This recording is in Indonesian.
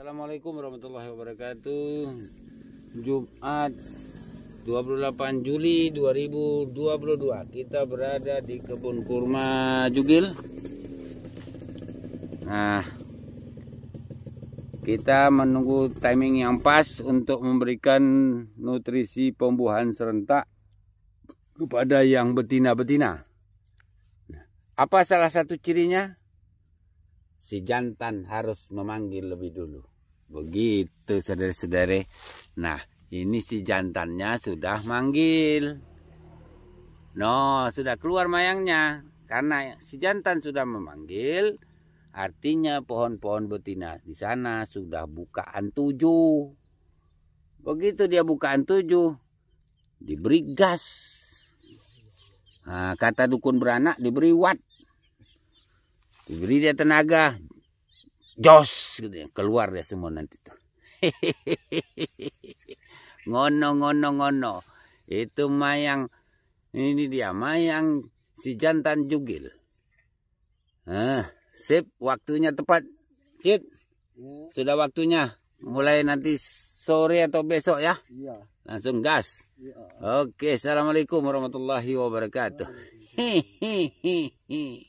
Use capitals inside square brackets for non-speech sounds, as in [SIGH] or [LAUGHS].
Assalamualaikum warahmatullahi wabarakatuh Jumat 28 Juli 2022 Kita berada di kebun kurma Jugil Nah Kita menunggu timing yang pas Untuk memberikan nutrisi pembuahan serentak Kepada yang betina-betina nah, Apa salah satu cirinya? si jantan harus memanggil lebih dulu. Begitu saudara saudara Nah, ini si jantannya sudah manggil. No, sudah keluar mayangnya. Karena si jantan sudah memanggil, artinya pohon-pohon betina di sana sudah bukaan tujuh. Begitu dia bukaan tujuh, diberi gas. Nah, kata dukun beranak diberi wat. Diberi dia tenaga, jos gitu ya. keluar dia semua nanti tuh. [LAUGHS] ngono ngono ngono. Itu mayang ini dia mayang si jantan jugil. Ah, sip, waktunya tepat. cik Ya. Sudah waktunya. Mulai nanti sore atau besok ya. ya. Langsung gas. Ya. Oke, Assalamualaikum warahmatullahi wabarakatuh. Hihihi.